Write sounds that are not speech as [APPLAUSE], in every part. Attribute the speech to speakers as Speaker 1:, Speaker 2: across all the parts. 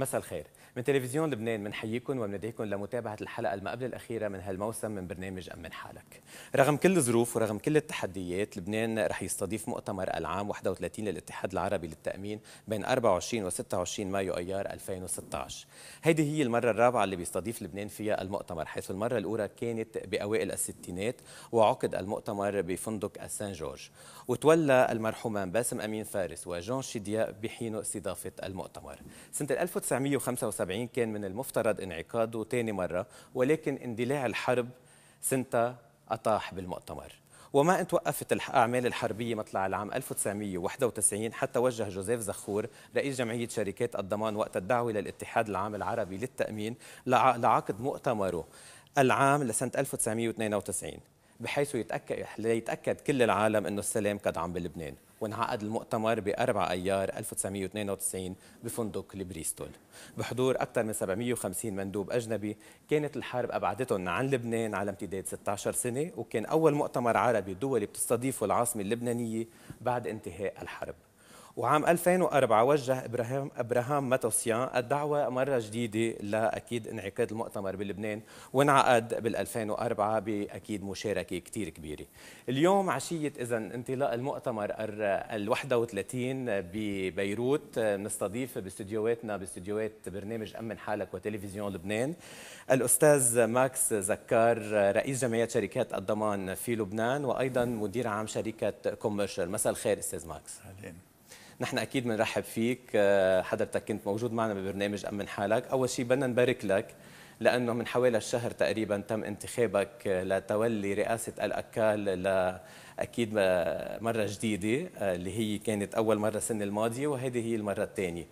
Speaker 1: مساء الخير من تلفزيون لبنان بنحييكم ومنديكم لمتابعه الحلقه ما قبل الاخيره من هالموسم من برنامج امن حالك. رغم كل الظروف ورغم كل التحديات لبنان رح يستضيف مؤتمر العام 31 للاتحاد العربي للتامين بين 24 و 26 مايو ايار 2016. هذه هي المره الرابعه اللي بيستضيف لبنان فيها المؤتمر حيث المره الاولى كانت باوائل الستينات وعقد المؤتمر بفندق السان جورج وتولى المرحومان باسم امين فارس وجون شيديا بحين استضافه المؤتمر. سنه 1975 1973 كان من المفترض انعقاده ثاني مرة ولكن اندلاع الحرب سنتها أطاح بالمؤتمر وما ان توقفت الاعمال الحربيه مطلع العام 1991 حتى وجه جوزيف زخور رئيس جمعيه شركات الضمان وقت الدعوه للاتحاد العام العربي للتامين لعقد مؤتمره العام لسنه 1992 بحيث يتاكد ليتاكد كل العالم انه السلام قد عم بلبنان وانعقد المؤتمر ب 4 ايار 1992 بفندق البريستول بحضور اكثر من 750 مندوب اجنبي كانت الحرب ابعدتهم عن لبنان على امتداد 16 سنه وكان اول مؤتمر عربي دولي بتستضيفه العاصمه اللبنانيه بعد انتهاء الحرب وعام 2004 وجه ابراهام ابراهام ماتوسيان الدعوه مره جديده لاكيد انعقاد المؤتمر بلبنان وانعقد بال 2004 باكيد مشاركه كثير كبيره. اليوم عشيه اذا انطلاق المؤتمر ال 31 ببيروت بنستضيف باستديوهاتنا باستديوهات برنامج امن حالك وتلفزيون لبنان الاستاذ ماكس زكار رئيس جمعيه شركات الضمان في لبنان وايضا مدير عام شركه كوميرشال مساء الخير استاذ ماكس. اهلين نحن اكيد بنرحب فيك آه، حضرتك كنت موجود معنا ببرنامج امن حالك اول شيء بدنا نبارك لك لانه من حوالي الشهر تقريبا تم انتخابك لتولي رئاسه الاكال ل اكيد مره جديده آه، اللي هي كانت اول مره السنه الماضيه وهذه هي المره الثانيه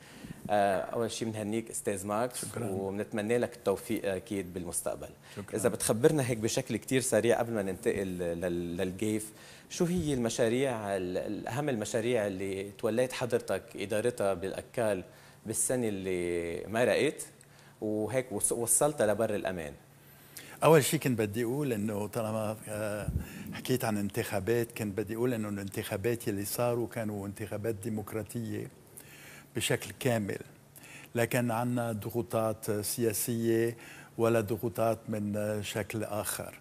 Speaker 1: آه، اول شيء بنهنيك استاذ ماكس شكرا. وبنتمنى لك التوفيق اكيد بالمستقبل شكرا. اذا بتخبرنا هيك بشكل كثير سريع قبل ما ننتقل للجيف شو هي المشاريع اهم المشاريع اللي توليت حضرتك ادارتها بالاكال بالسنه اللي مرقت وهيك وصلتها لبر الامان
Speaker 2: اول شيء كنت بدي اقول انه طالما آه، حكيت عن انتخابات كنت بدي اقول انه الانتخابات اللي صاروا كانوا انتخابات ديمقراطيه بشكل كامل لكن عندنا ضغوطات سياسيه ولا ضغوطات من شكل اخر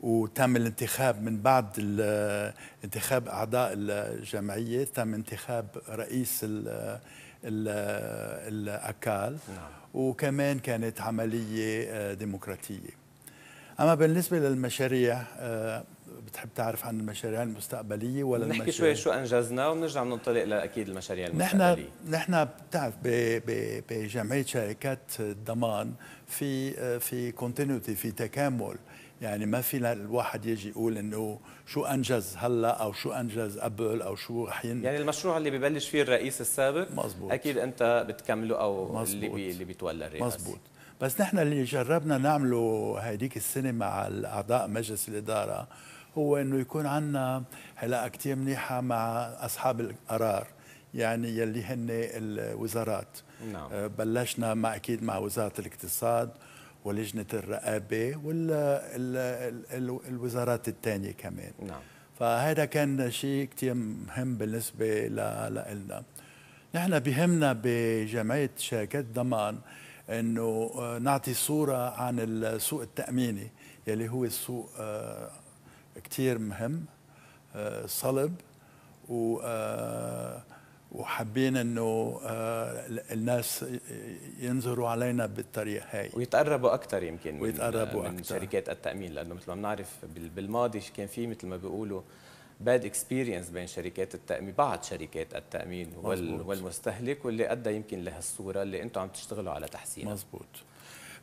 Speaker 2: وتم الانتخاب من بعد انتخاب اعضاء الجمعيه تم انتخاب رئيس الـ الاكال نعم. وكمان كانت عمليه آه، ديمقراطيه اما بالنسبه للمشاريع آه، بتحب تعرف عن المشاريع المستقبليه ولا نحكي المشاريع شوي شو
Speaker 1: انجزنا وبنرجع بننطلق لاكيد المشاريع المستقبليه
Speaker 2: نحن نحن بتعرف بجمعيه شركات الضمان في آه، في كونتينيوتي في تكامل يعني ما في الواحد يجي يقول انه شو انجز هلا او شو انجز قبل او شو رح ين... يعني
Speaker 1: المشروع اللي ببلش فيه الرئيس السابق مزبوط. اكيد انت بتكمله او مزبوط. اللي بي اللي بيتولى الرئاسه مزبوط
Speaker 2: بس نحن اللي جربنا نعمله هيديك السنه مع الاعضاء مجلس الاداره هو انه يكون عندنا علاقه كثير منيحه مع اصحاب القرار يعني يلي هن الوزارات نعم. آه، بلشنا مع اكيد مع وزاره الاقتصاد ولجنه الرقابه ولا الوزارات الثانيه كمان نعم فهذا كان شيء كثير مهم بالنسبه لنا نحن بهمنا بجمعيه شركات ضمان انه آه، نعطي صوره عن السوق التاميني يلي هو السوق آه، كثير مهم آه، صلب و وحبينا انه آه، الناس ينظروا علينا بالطريقه هاي ويتقربوا
Speaker 1: اكثر يمكن ويتقربوا من, أكتر. من شركات التامين لانه مثل ما بنعرف بالماضي كان في مثل ما بيقولوا باد اكسبيرينس بين شركات التامين بعض شركات التامين وال والمستهلك واللي ادى يمكن لهالصوره اللي انتم عم تشتغلوا على تحسينها مزبوط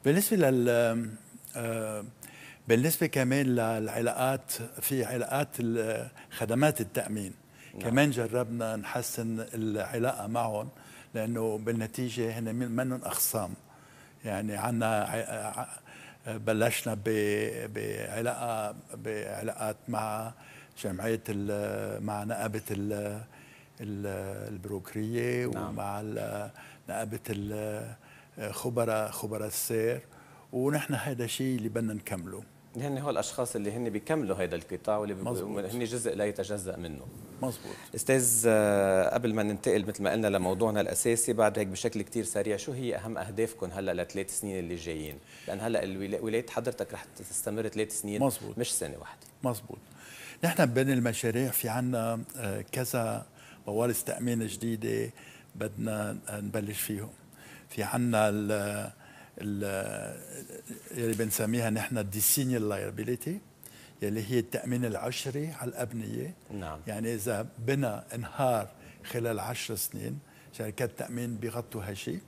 Speaker 2: بالنسبه لل آه، بالنسبه كمان للعلاقات في علاقات خدمات التامين نعم. كمان جربنا نحسن العلاقه معهم لانه بالنتيجه هن منهم اخصام يعني عنا بلشنا بعلاقه بعلاقات مع جمعيه مع نقابه البروكريه نعم. ومع نقابه خبراء خبراء السير ونحن هذا الشيء اللي بدنا نكمله
Speaker 1: هن هو الاشخاص اللي هن بيكملوا هذا القطاع واللي هن جزء لا يتجزا منه مزبوط. استاذ قبل ما ننتقل مثل ما قلنا لموضوعنا الاساسي بعد هيك بشكل كثير سريع شو هي اهم اهدافكم هلا لثلاث سنين اللي جايين لان هلا ولايه حضرتك رح تستمر ثلاث سنين مزبوط. مش سنه واحده
Speaker 2: مزبوط نحن بين المشاريع في عنا آه، كذا موارد تامين جديده بدنا نبلش فيهم في عنا ال اللي بنسميها نحن الديسينيال لايبيليتي يلي هي التأمين العشري على الأبنية نعم. يعني إذا بنا انهار خلال عشر سنين شركات يعني التأمين بيغطوا هالشيء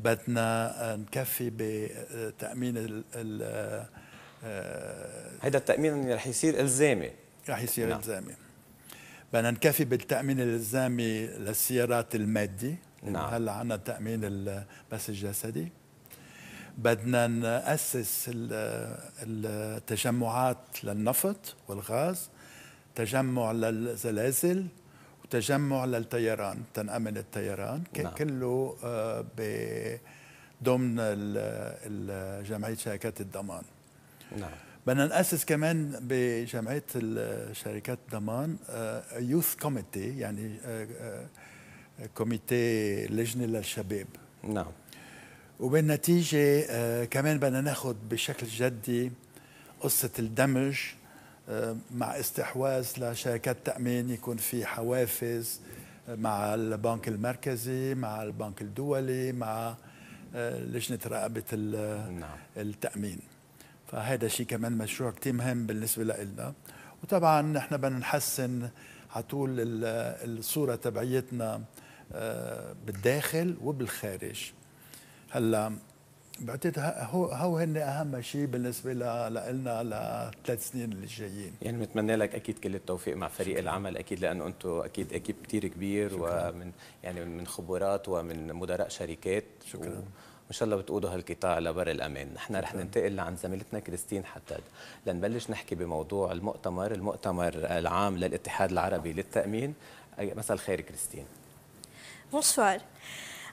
Speaker 2: بدنا نكفي بتأمين ال هذا آه، التأمين رح يصير إلزامي رح يصير نعم. إلزامي بدنا نكفي بالتأمين الإلزامي للسيارات المادي نعم هلا عندنا تأمين بس الجسدي بدنا نأسس التجمعات للنفط والغاز تجمع للزلازل وتجمع للطيران تنأمن الطيران نعم. كله آه، ب ضمن جمعية شركات الضمان نعم بدنا نأسس كمان بجمعية شركات الضمان يوث آه، كوميتي يعني آه، كوميتي لجنة للشباب نعم وبالنتيجة آه، كمان بدنا ناخد بشكل جدي قصة الدمج آه، مع استحواذ لشركات تأمين يكون في حوافز آه، مع البنك المركزي مع البنك الدولي مع لجنة رقابة نعم. التأمين فهذا شيء كمان مشروع كتير مهم بالنسبة لنا وطبعا نحن بدنا نحسن على طول الصورة تبعيتنا بالداخل وبالخارج هلا بعتقد هو هو هن اهم شيء بالنسبه لنا لثلاث سنين اللي جايين يعني بنتمنى
Speaker 1: لك اكيد كل التوفيق مع فريق شكرا. العمل اكيد لانه انتم اكيد اكيد كثير كبير شكرا. ومن يعني من خبرات ومن مدراء شركات شكرا و... وان شاء الله بتقودوا هالقطاع لبر الامان، نحن رح ننتقل لعند زميلتنا كريستين حداد لنبلش نحكي بموضوع المؤتمر، المؤتمر العام للاتحاد العربي للتامين، مساء الخير كريستين.
Speaker 3: بونسوار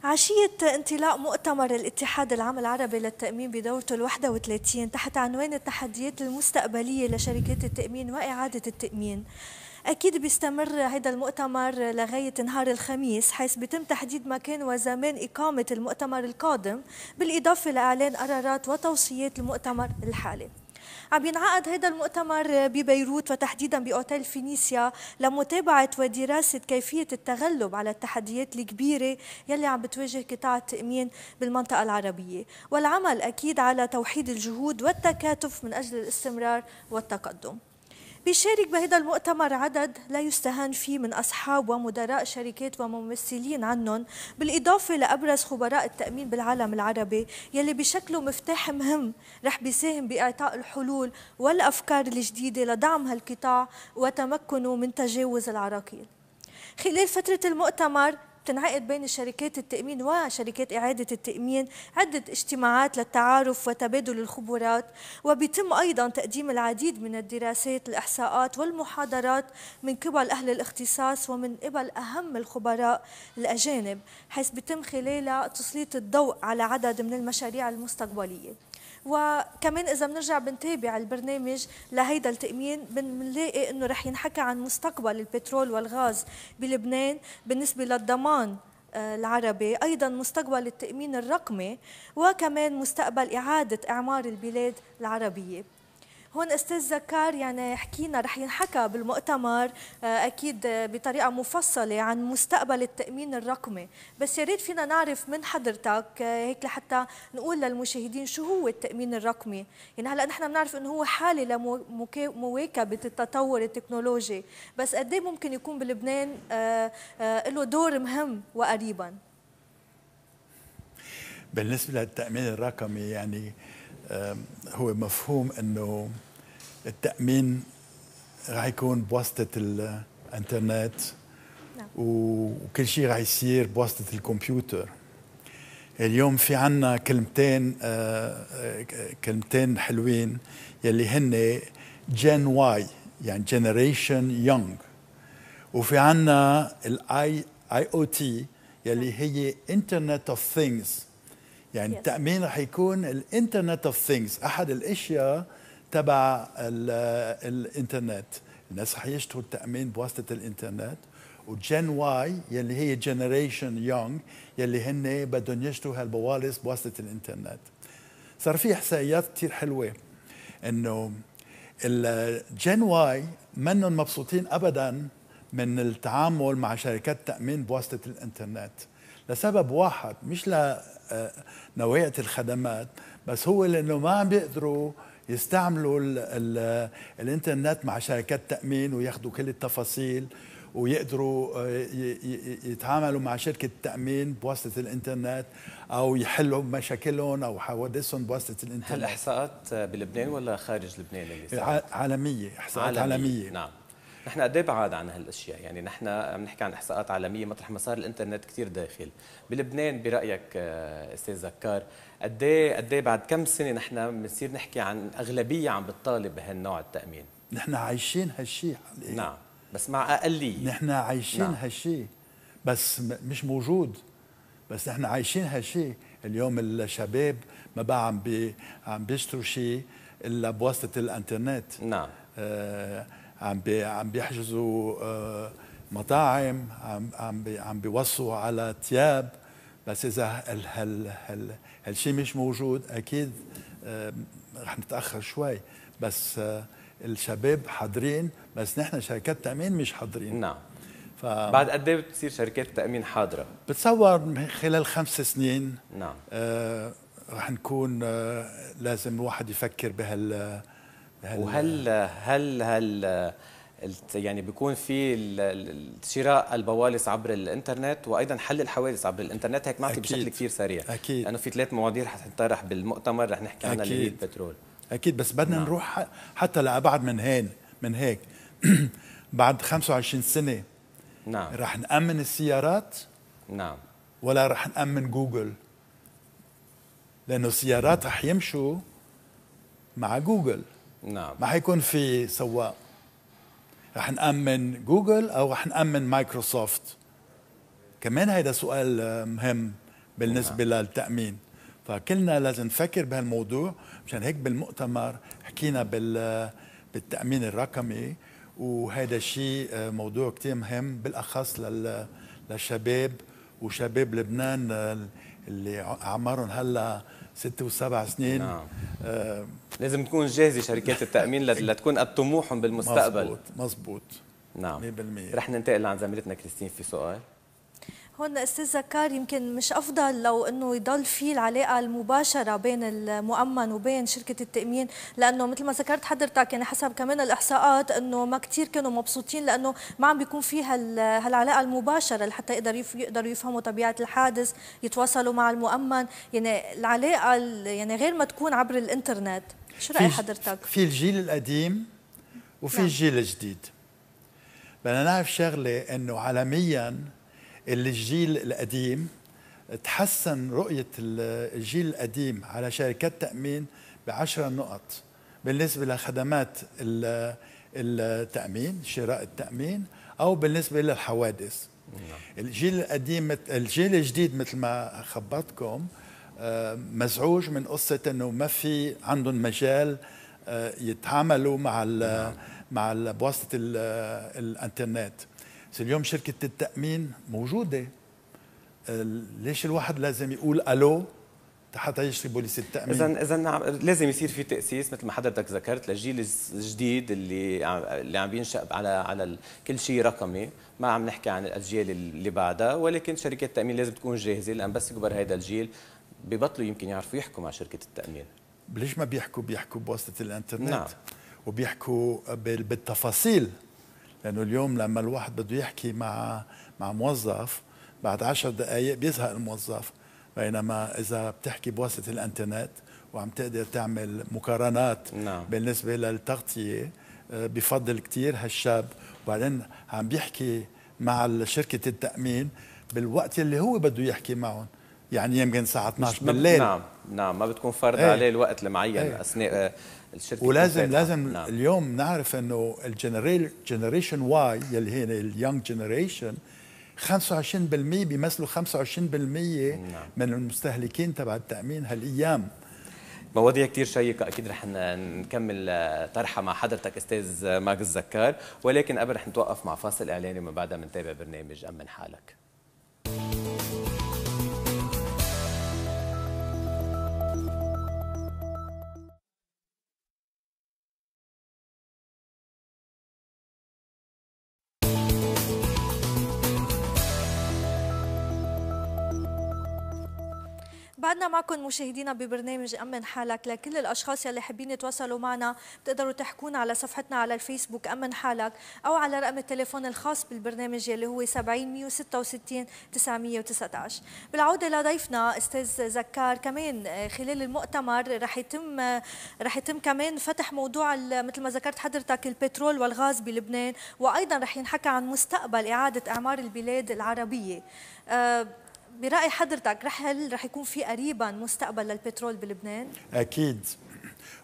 Speaker 3: عشية انطلاق مؤتمر الاتحاد العام العربي للتأمين بدورته ال 31 تحت عنوان التحديات المستقبلية لشركات التأمين وإعادة التأمين أكيد بيستمر هذا المؤتمر لغاية نهار الخميس حيث بيتم تحديد مكان وزمان إقامة المؤتمر القادم بالإضافة لإعلان قرارات وتوصيات المؤتمر الحالي عم ينعقد هذا المؤتمر ببيروت وتحديدا بأوتيل فينيسيا لمتابعة ودراسة كيفية التغلب على التحديات الكبيرة يلي عم بتواجه قطاع التأمين بالمنطقة العربية والعمل أكيد على توحيد الجهود والتكاتف من أجل الاستمرار والتقدم بيشارك بهذا المؤتمر عدد لا يستهان فيه من أصحاب ومدراء شركات وممثلين عنهم بالإضافة لأبرز خبراء التأمين بالعالم العربي يلي بشكله مفتاح مهم رح بيساهم بإعطاء الحلول والأفكار الجديدة لدعم هالقطاع وتمكنه من تجاوز العراقيل خلال فترة المؤتمر بتنعقد بين شركات التأمين وشركات إعادة التأمين عدة اجتماعات للتعارف وتبادل الخبرات وبيتم أيضا تقديم العديد من الدراسات الإحصاءات والمحاضرات من قبل أهل الاختصاص ومن قبل أهم الخبراء الأجانب حيث بيتم خلالها تسليط الضوء على عدد من المشاريع المستقبلية وكمان اذا بنرجع بنتابع البرنامج لهيدا التامين بنلاقي انه رح ينحكى عن مستقبل البترول والغاز بلبنان بالنسبه للضمان آه، العربي أيضا مستقبل التأمين الرقمي وكمان مستقبل إعادة إعمار البلاد العربية هون استاذ زكار يعني حكينا رح ينحكى بالمؤتمر آه، اكيد بطريقه مفصله عن مستقبل التامين الرقمي بس يا ريت فينا نعرف من حضرتك آه، هيك لحتى نقول للمشاهدين شو هو التامين الرقمي يعني هلا نحن بنعرف انه هو حاله لمواكبه التطور التكنولوجي بس قد إيه ممكن يكون بلبنان آه، له دور مهم وقريبا
Speaker 2: بالنسبه للتامين الرقمي يعني هو مفهوم انه التامين راح يكون بواسطه الانترنت نعم. وكل شيء راح يصير بواسطه الكمبيوتر اليوم في عنا كلمتين آه، آه، كلمتين حلوين يلي هن جين واي يعني جنريشن يونغ وفي عنا الاي اي او تي يلي نعم. هي انترنت اوف ثينجز يعني التامين رح يكون الانترنت اوف ثينجز احد الاشياء تبع الانترنت الناس رح يشتروا التامين بواسطه الانترنت وجين واي يلي هي جنريشن يونغ يلي هن بدهم يشتروا هالبوالص بواسطه الانترنت صار في احصائيات كثير حلوه انه الجن واي منهم مبسوطين ابدا من التعامل مع شركات التامين بواسطه الانترنت لسبب واحد مش لنوعيه آه، الخدمات بس هو لانه ما عم بيقدروا يستعملوا الـ الـ الانترنت مع شركات تامين وياخذوا كل التفاصيل ويقدروا آه، يتعاملوا مع شركة التأمين بواسطة الإنترنت أو يحلوا مشاكلهم أو حوادثهم بواسطة الإنترنت هل
Speaker 1: إحصاءات بلبنان ولا خارج لبنان اللي
Speaker 2: عالمية إحصاءات عالمية, عالمية.
Speaker 1: نعم نحن قد ايه بعاد عن هالاشياء يعني نحن عم نحكي عن احصاءات عالميه مطرح ما صار الانترنت كثير داخل بلبنان برايك آه، استاذ زكار قد ايه قد ايه بعد كم سنه نحن بنصير نحكي عن اغلبيه عم بتطالب بهالنوع التامين
Speaker 2: نحن عايشين هالشيء حاليا نعم بس مع اقليه نحن عايشين نعم. هالشيء بس مش موجود بس نحن عايشين هالشيء اليوم الشباب ما بقى عم بي عم بيشتروا شيء الا بواسطه الانترنت نعم آه عم بي عم بيحجزوا آه مطاعم عم عم بي عم بيوصوا على ثياب بس اذا هال هال هالشيء مش موجود اكيد رح نتاخر شوي بس الشباب حاضرين بس نحن شركات تامين مش حاضرين نعم
Speaker 1: ف... بعد قد ايه بتصير شركات التامين حاضره؟
Speaker 2: بتصور خلال خمس سنين نعم آه رح نكون آه لازم الواحد يفكر بهال, آه، بهال... وهل هل هل آه،
Speaker 1: يعني بيكون في شراء البوالص عبر الانترنت وايضا حل الحوادث عبر الانترنت هيك معك بشكل كثير سريع اكيد لانه في ثلاث مواضيع رح تنطرح بالمؤتمر رح نحكي عنها اللي هي البترول
Speaker 2: اكيد بس بدنا نعم. نروح حتى لابعد من هين من هيك [CLEARS THROAT] بعد 25 سنه نعم رح نامن السيارات نعم ولا رح نامن جوجل لانه السيارات رح يمشوا مع جوجل نعم ما حيكون في سواق رح نأمن جوجل أو رح نأمن مايكروسوفت كمان هيدا سؤال آه، مهم بالنسبة للتأمين فكلنا لازم نفكر بهالموضوع مشان هيك بالمؤتمر حكينا بال آه، بالتأمين الرقمي وهذا الشيء آه، موضوع كتير مهم بالأخص للشباب وشباب لبنان اللي اعمارهم هلا ست وسبع سنين نعم. آه
Speaker 1: لازم تكون جاهزه شركات التامين لتكون قد طموحهم بالمستقبل مزبوط مزبوط نعم 100% رح ننتقل لعند زميلتنا كريستين في سؤال
Speaker 3: هون استاذ زكار يمكن مش افضل لو انه يضل في العلاقه المباشره بين المؤمن وبين شركه التامين لانه مثل ما ذكرت حضرتك يعني حسب كمان الاحصاءات انه ما كثير كانوا مبسوطين لانه ما عم بيكون في هالعلاقه المباشره لحتى يقدروا يقدروا يفهموا طبيعه الحادث يتواصلوا مع المؤمن يعني العلاقه يعني غير ما تكون عبر الانترنت شو راي حضرتك
Speaker 2: في الجيل القديم وفي نعم. الجيل الجديد بدنا نعرف شغله انه عالميا اللي الجيل القديم تحسن رؤية الجيل القديم على شركات تأمين بعشرة نقط بالنسبة لخدمات التأمين شراء التأمين أو بالنسبة للحوادث نعم. الجيل القديم الجيل الجديد مثل ما خبرتكم آه، مزعوج من قصة أنه ما في عندهم مجال آه، يتعاملوا مع نعم. مع بواسطة الانترنت اليوم شركة التأمين موجودة ليش الواحد لازم يقول ألو حتى يشتري بوليس التامين اذا اذا
Speaker 1: نعم، لازم يصير في تاسيس مثل ما حضرتك ذكرت للجيل الجديد اللي عم اللي عم بينشا على على كل شيء رقمي ما عم نحكي عن الاجيال اللي بعدها ولكن شركات التامين لازم تكون جاهزه لان بس يكبر هذا الجيل ببطلوا يمكن يعرفوا يحكوا مع شركه التامين
Speaker 2: ليش ما بيحكوا بيحكوا بواسطه الانترنت نعم. وبيحكوا بالتفاصيل لانه اليوم لما الواحد بده يحكي مع مع موظف بعد عشر دقائق بيزهق الموظف بينما اذا بتحكي بواسطه الانترنت وعم تقدر تعمل مقارنات نعم. بالنسبه للتغطيه آه، بفضل كثير هالشاب وبعدين عم بيحكي مع شركه التامين بالوقت اللي هو بده يحكي معهم يعني يمكن الساعه 12 بالليل نعم
Speaker 1: نعم ما بتكون فرض إيه. عليه الوقت المعين ايه. اثناء آه، الشركه ولازم
Speaker 2: لازم نعم. اليوم نعرف انه الجنريشن واي يلي هي اليونج جنريشن 25% بيمثلوا 25% نعم. من المستهلكين تبع التامين هالايام مواضيع
Speaker 1: كثير شيقة أكيد رح نكمل آه، طرحها مع حضرتك أستاذ ماجد زكار ولكن قبل رح نتوقف مع فاصل إعلاني ومن بعدها بنتابع برنامج أمن حالك
Speaker 3: معكم مشاهدينا ببرنامج أمن حالك لكل الأشخاص يلي حابين يتواصلوا معنا بتقدروا تحكونا على صفحتنا على الفيسبوك أمن حالك أو على رقم التليفون الخاص بالبرنامج يلي هو 70 166 919 بالعودة لضيفنا أستاذ زكار كمان خلال المؤتمر رح يتم رح يتم كمان فتح موضوع مثل ما ذكرت حضرتك البترول والغاز بلبنان وأيضا رح ينحكى عن مستقبل إعادة إعمار البلاد العربية آه، براي حضرتك رح هل رح يكون في قريبا مستقبل للبترول بلبنان
Speaker 2: اكيد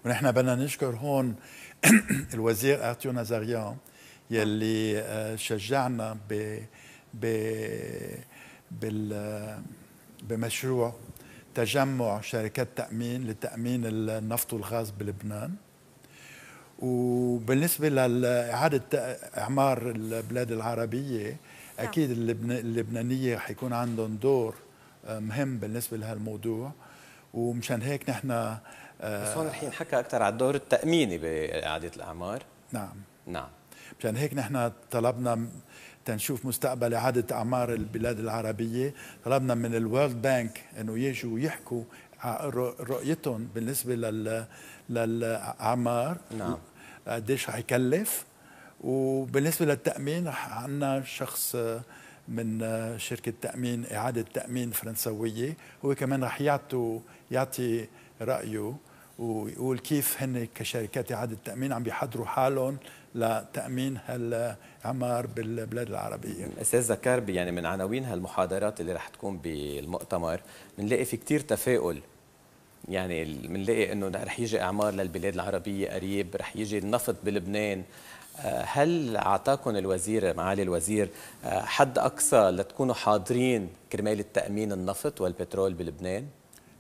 Speaker 2: ونحن بدنا نشكر هون [CLEARS THROAT] الوزير ارتيو نازاريان يلي آه، شجعنا ب ب بال آه، بمشروع تجمع شركات تأمين لتأمين النفط والغاز بلبنان وبالنسبة لإعادة إعمار البلاد العربية اكيد اللبنانيه رح يكون عندهم دور آه، مهم بالنسبه لهالموضوع ومشان هيك نحن آه، بس
Speaker 1: هون الحين حكى اكثر على الدور التاميني باعاده الاعمار نعم نعم
Speaker 2: مشان هيك نحن طلبنا تنشوف مستقبل إعادة أعمار البلاد العربية طلبنا من الورلد بانك أنه يجوا ويحكوا رؤيتهم بالنسبة لل... للأعمار نعم قديش رح يكلف وبالنسبه للتامين عندنا شخص آه، من آه، شركه تامين اعاده تامين فرنسويه هو كمان رح يعطوا يعطي رايه ويقول كيف هن كشركات اعاده تامين عم بيحضروا حالهم لتامين هالعمار بالبلاد العربيه.
Speaker 1: استاذ زكار يعني من عناوين هالمحاضرات اللي رح تكون بالمؤتمر بنلاقي في كثير تفاؤل يعني بنلاقي انه رح يجي اعمار للبلاد العربيه قريب، رح يجي النفط بلبنان، آه، هل اعطاكم الوزير معالي الوزير آه، حد اقصى لتكونوا حاضرين كرمال التامين النفط والبترول بلبنان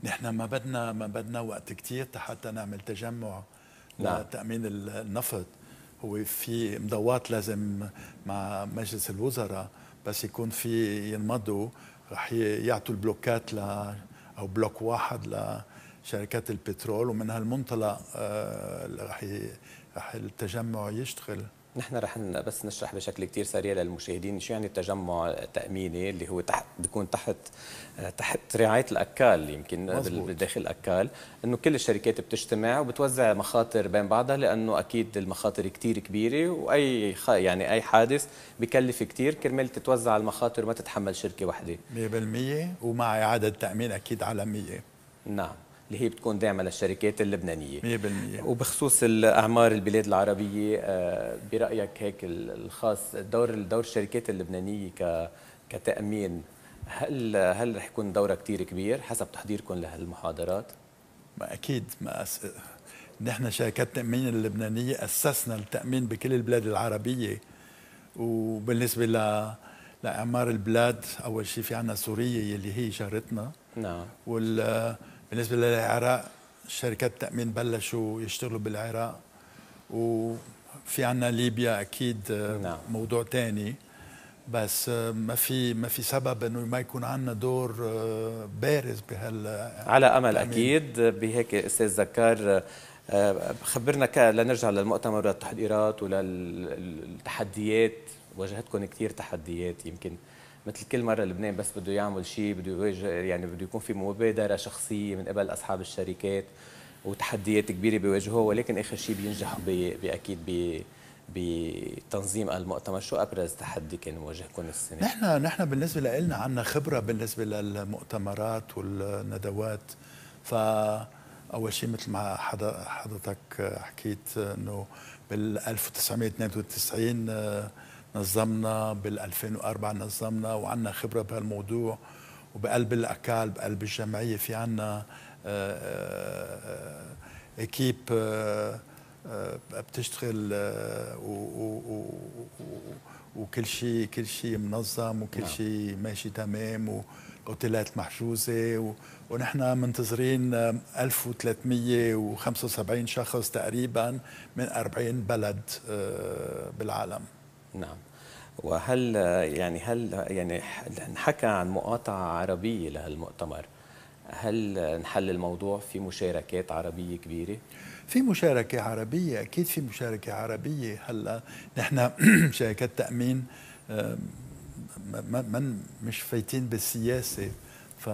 Speaker 2: نحن ما بدنا ما بدنا وقت كثير حتى نعمل تجمع نعم. لتامين النفط هو في مضوات لازم مع مجلس الوزراء بس يكون في ينمضوا رح يعطوا البلوكات ل او بلوك واحد ل شركات البترول ومن هالمنطلق آه، رح رح التجمع يشتغل نحن رح بس
Speaker 1: نشرح بشكل كثير سريع للمشاهدين شو يعني التجمع التأميني اللي هو تحت بيكون تحت آه، تحت رعاية الأكال يمكن بداخل الأكال إنه كل الشركات بتجتمع وبتوزع مخاطر بين بعضها لأنه أكيد المخاطر كثير كبيرة وأي يعني أي حادث بكلف كثير كرمال تتوزع المخاطر وما تتحمل شركة واحدة
Speaker 2: 100% ومع إعادة تأمين أكيد عالمية نعم
Speaker 1: اللي هي بتكون داعمه للشركات اللبنانيه 100% وبخصوص اعمار البلاد العربيه آه، برايك هيك الخاص دور دور الشركات اللبنانيه كتامين هل
Speaker 2: هل رح يكون دورها كثير كبير حسب تحضيركم لهالمحاضرات؟ ما اكيد ما أس... نحن شركات التامين اللبنانيه اسسنا التامين بكل البلاد العربيه وبالنسبه ل لاعمار البلاد اول شيء في عندنا سوريا اللي هي شهرتنا نعم وال بالنسبه للعراق شركات التامين بلشوا يشتغلوا بالعراق وفي عنا ليبيا اكيد آه، نعم. موضوع ثاني بس آه، ما في ما في سبب انه ما يكون عندنا دور آه، بارز بهال على امل التأمين.
Speaker 1: اكيد بهيك استاذ زكار خبرنا لنرجع للمؤتمر والتحضيرات وللتحديات واجهتكم كثير تحديات يمكن مثل كل مره لبنان بس بده يعمل شيء بده يواجه يعني بده يكون في مبادره شخصيه من قبل اصحاب الشركات وتحديات كبيره بيواجهوها ولكن اخر شيء بينجح باكيد بي بتنظيم المؤتمر شو ابرز تحدي كان مواجهكم السنه
Speaker 2: نحن نحن بالنسبه لنا عندنا خبره بالنسبه للمؤتمرات والندوات ف اول شيء مثل ما حضرتك حكيت انه بال 1992 نظمنا بال2004 نظمنا وعندنا خبره بهالموضوع وبقلب الاكال بقلب الجمعيه في عندنا اكيب بتشتغل وكل شيء كل شيء منظم وكل نعم. شيء ماشي تمام والاوتيلات محجوزه ونحن منتظرين 1375 آه، شخص تقريبا من 40 بلد آه، بالعالم
Speaker 1: نعم وهل يعني هل يعني انحكى عن مقاطعة عربية لهالمؤتمر هل انحل الموضوع في مشاركات عربية كبيرة؟
Speaker 2: في مشاركة عربية أكيد في مشاركة عربية هلا نحن [CLEARS THROAT] شركات تأمين من مش فايتين بالسياسة ف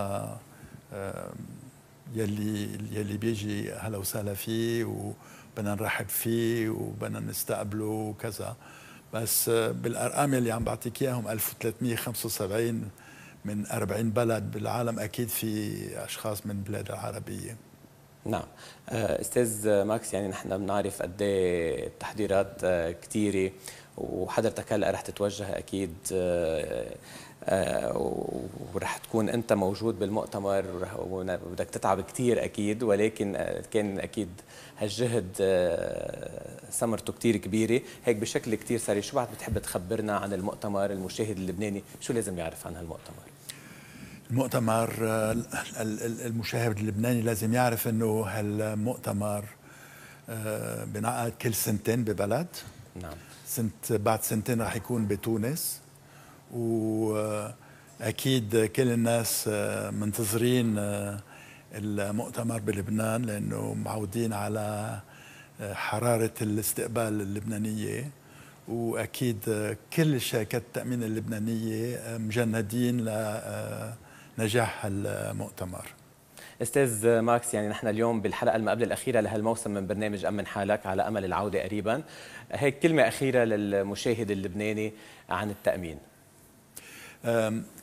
Speaker 2: يلي يلي بيجي هلا وسهلا فيه وبدنا نرحب فيه وبدنا نستقبله وكذا بس بالارقام اللي عم بعطيك اياهم 1375 من 40 بلد بالعالم اكيد في اشخاص من بلاد العربيه نعم آه،
Speaker 1: استاذ ماكس يعني نحن بنعرف قد ايه التحضيرات آه، كثيره وحضرتك هلا رح تتوجه اكيد آه، ورح تكون انت موجود بالمؤتمر وبدك تتعب كثير اكيد ولكن كان اكيد هالجهد آه، ثمرته كثير كبيره هيك بشكل كثير سريع شو بعد بتحب تخبرنا عن المؤتمر المشاهد اللبناني شو لازم يعرف عن هالمؤتمر
Speaker 2: المؤتمر آه، المشاهد اللبناني لازم يعرف انه هالمؤتمر آه، بنعقد كل سنتين ببلد نعم سنت بعد سنتين راح يكون بتونس و اكيد كل الناس منتظرين المؤتمر بلبنان لأنه معودين على آه، حرارة الاستقبال اللبنانية وأكيد آه، كل شركات التأمين اللبنانية آه، مجندين لنجاح المؤتمر
Speaker 1: استاذ ماكس يعني نحن اليوم بالحلقه ما قبل الاخيره لهالموسم من برنامج امن حالك على امل العوده قريبا هيك كلمه اخيره للمشاهد
Speaker 2: اللبناني عن التامين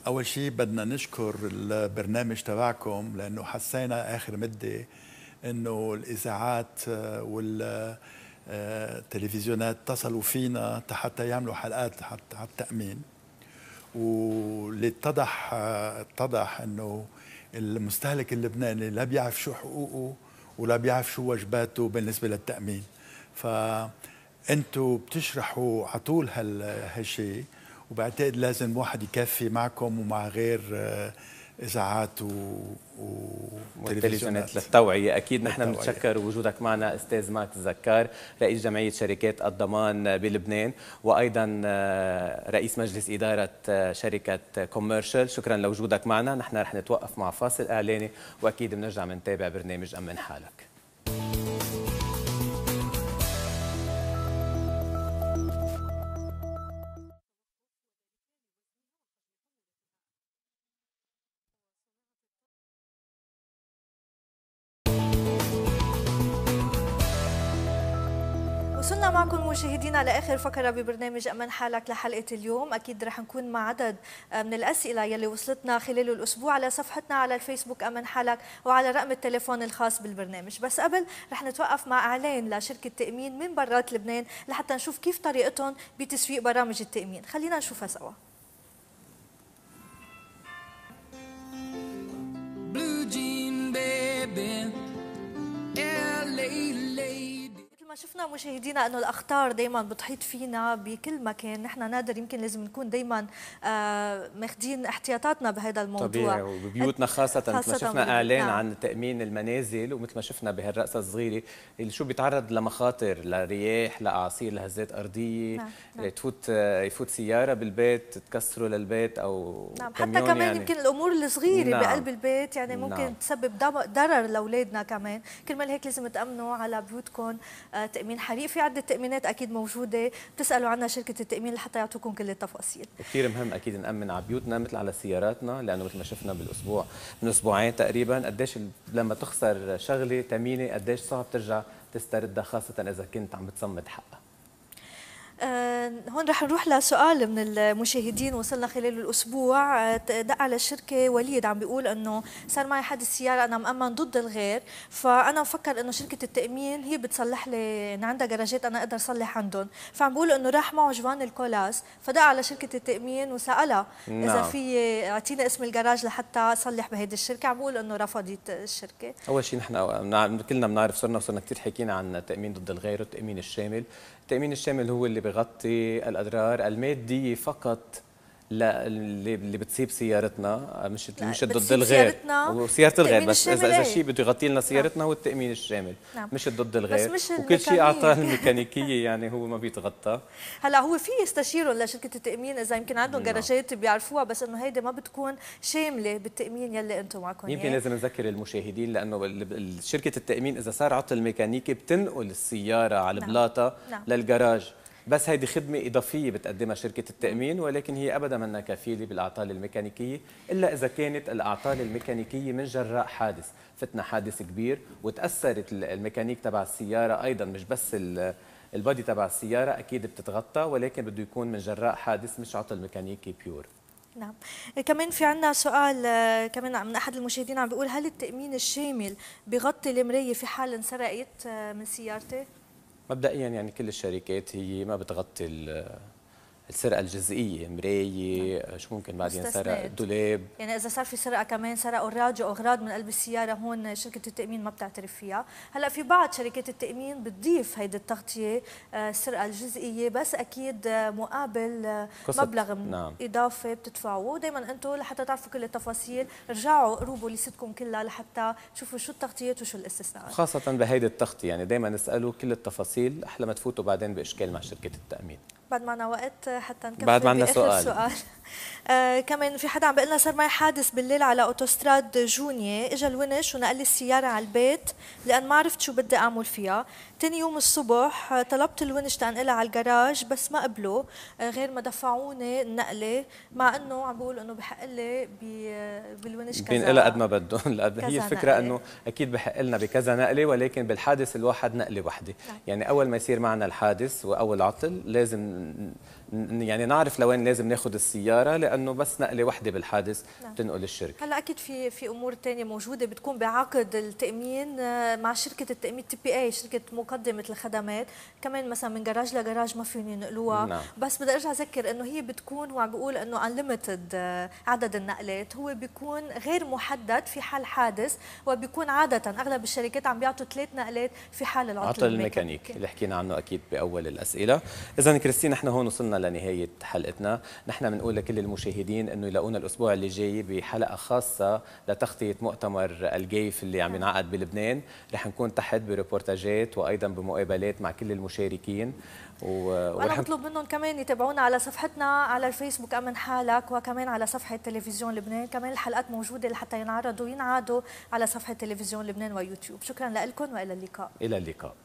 Speaker 2: اول شيء بدنا نشكر البرنامج تبعكم لانه حسينا اخر مده انه الاذاعات أه، والتلفزيونات أه، اتصلوا فينا حتى يعملوا حلقات حتى على التامين واللي اتضح أه، اتضح انه المستهلك اللبناني لا بيعرف شو حقوقه ولا بيعرف شو واجباته بالنسبه للتامين فانتوا بتشرحوا على طول هالشيء وبعتقد لازم واحد يكفي معكم ومع غير آه، اذاعات و... وتلفزيونات
Speaker 1: للتوعيه اكيد نحن بنتشكر وجودك معنا استاذ ماك زكار رئيس جمعيه شركات الضمان بلبنان وايضا آه، رئيس مجلس اداره آه، شركه كوميرشال شكرا لوجودك معنا نحن رح نتوقف مع فاصل اعلاني واكيد بنرجع بنتابع برنامج امن حالك
Speaker 3: وصلنا معكم مشاهدينا لاخر فقره ببرنامج امن حالك لحلقه اليوم، اكيد رح نكون مع عدد آه، من الاسئله يلي وصلتنا خلال الاسبوع على صفحتنا على الفيسبوك امن حالك وعلى رقم التليفون الخاص بالبرنامج، بس قبل رح نتوقف مع اعلان لشركه تامين من برات لبنان لحتى نشوف كيف طريقتهم بتسويق برامج التامين، خلينا نشوفها سوا. Blue jean baby, LA ما شفنا مشاهدينا انه الاخطار دائما بتحيط فينا بكل مكان نحن نادر يمكن لازم نكون دائما آه، ماخذين احتياطاتنا بهذا الموضوع طبيعي
Speaker 1: وببيوتنا خاصه, خاصة مثل ما شفنا اعلان نعم. عن تامين المنازل ومثل ما شفنا بهالرقصه الصغيره اللي شو بيتعرض لمخاطر لرياح لاعاصير لهزات ارضيه نعم. نعم. تفوت آه، يفوت سياره بالبيت تكسره للبيت او نعم. حتى كمان يعني. يمكن الامور الصغيره نعم. بقلب
Speaker 3: البيت يعني ممكن نعم. تسبب ضرر لاولادنا كمان كرمال هيك لازم تامنوا على بيوتكم آه، تامين حريق في عده تامينات اكيد موجوده بتسالوا عنها شركه التامين لحتى يعطوكم كل التفاصيل
Speaker 1: كثير مهم اكيد نامن على بيوتنا مثل على سياراتنا لانه مثل ما شفنا بالاسبوع من اسبوعين تقريبا قديش لما تخسر شغله تامينه قديش صعب ترجع تستردها خاصه اذا كنت عم بتصمد حقها
Speaker 3: آه، هون رح نروح لسؤال من المشاهدين وصلنا خلال الاسبوع آه، دق على الشركه وليد عم بيقول انه صار معي حادث سياره انا مامن ضد الغير فانا مفكر انه شركه التامين هي بتصلح لي إن عندها جراجات انا اقدر صلح عندهم فعم بيقول انه راح معه جوان الكولاس فدق على شركه التامين وسالها نعم. اذا في اعطينا اسم الجراج لحتى اصلح بهيدي الشركه عم بيقول انه رفضت الشركه
Speaker 1: اول شيء نحن كلنا بنعرف صرنا وصرنا كثير حكينا عن تامين ضد الغير والتامين الشامل التامين الشامل هو اللي بغطي الاضرار الماديه فقط لا اللي بتصيب سيارتنا مش مش ضد الغير وسياره الغير بس اذا اذا شيء بده يغطي لنا سيارتنا نعم. هو التامين الشامل نعم. مش ضد الغير بس مش وكل شيء اعطاه الميكانيكيه يعني هو ما بيتغطى
Speaker 3: هلا هو في يستشيرهم لشركه التامين اذا يمكن عندهم نعم. جراجات بيعرفوها بس انه هيدي ما بتكون شامله بالتامين يلي انتم معكم يمكن يعني. لازم
Speaker 1: نذكر المشاهدين لانه شركه التامين اذا صار عطل ميكانيكي بتنقل السياره على نعم. بلاطه نعم. للجراج بس هيدي خدمة إضافية بتقدمها شركة التأمين ولكن هي أبدا منا كفيلة بالأعطال الميكانيكية إلا إذا كانت الأعطال الميكانيكية من جراء حادث فتنا حادث كبير وتأثرت الميكانيك تبع السيارة أيضا مش بس البادي تبع السيارة أكيد بتتغطى ولكن بده يكون من جراء حادث مش عطل ميكانيكي بيور
Speaker 3: نعم إيه، كمان في عنا سؤال آه، كمان من احد المشاهدين عم بيقول هل التامين الشامل بغطي المرايه في حال انسرقت آه، من سيارتي
Speaker 1: مبدئيا يعني كل الشركات هي ما بتغطي السرقه الجزئيه مرايه نعم. شو ممكن بعدين سرق دولاب
Speaker 3: يعني اذا صار في سرقه كمان سرقوا الراديو اغراض من قلب السياره هون شركه التامين ما بتعترف فيها هلا في بعض شركات التامين بتضيف هيدي التغطيه آه، السرقه الجزئيه بس اكيد آه، مقابل آه، مبلغ نعم. اضافه بتدفعوه دائما انتم لحتى تعرفوا كل التفاصيل رجعوا قروبوا لستكم كلها لحتى تشوفوا شو التغطيات وشو الاستثناءات
Speaker 1: خاصه بهيدي التغطيه يعني دائما اسالوا كل التفاصيل احلى ما تفوتوا بعدين باشكال مع شركه التامين
Speaker 3: بعد معنا وقت حتى نكمل بعد معنا سؤال, سؤال. آه كمان في حدا عم بيقول لنا صار معي حادث بالليل على اوتوستراد جونية اجى الونش ونقل لي السيارة على البيت لان ما عرفت شو بدي اعمل فيها تاني يوم الصبح طلبت الونش تنقلها على الجراج بس ما قبلوا آه، غير ما دفعوني النقلة مع انه عم بقول انه بحق لي آه، بالونش كذا بينقلها قد ما بدهم [LAUGHS] هي الفكرة
Speaker 1: انه اكيد بحق لنا بكذا نقلة ولكن بالحادث الواحد نقلة وحدة نعم. يعني اول ما يصير معنا الحادث واول عطل لازم يعني نعرف لوين لازم ناخذ السياره لانه بس نقله واحده بالحادث نعم. بتنقل الشركه
Speaker 3: هلا اكيد في في امور ثانيه موجوده بتكون بعقد التامين آه، مع شركه التامين تي بي اي شركه مقدمه الخدمات كمان مثلا من جراج لجراج ما فيهم ينقلوها نعم. بس بدي ارجع اذكر انه هي بتكون هو عم بيقول انه انليمتد آه، عدد النقلات هو بيكون غير محدد في حال حادث وبيكون عاده اغلب الشركات عم بيعطوا ثلاث نقلات في حال العطل, عطل الميكانيكي
Speaker 1: اللي حكينا عنه اكيد باول الاسئله اذا كريستين نحن هون وصلنا لنهاية حلقتنا نحن بنقول لكل المشاهدين أنه يلاقونا الأسبوع اللي جاي بحلقة خاصة لتغطية مؤتمر الجيف اللي عم ينعقد بلبنان رح نكون تحت بريبورتاجات وأيضا بمقابلات مع كل المشاركين و... وأنا بطلب
Speaker 3: منهم كمان يتابعونا على صفحتنا على الفيسبوك أمن حالك وكمان على صفحة تلفزيون لبنان كمان الحلقات موجودة لحتى ينعرضوا وينعادوا على صفحة تلفزيون لبنان ويوتيوب شكرا لكم وإلى اللقاء إلى
Speaker 1: اللقاء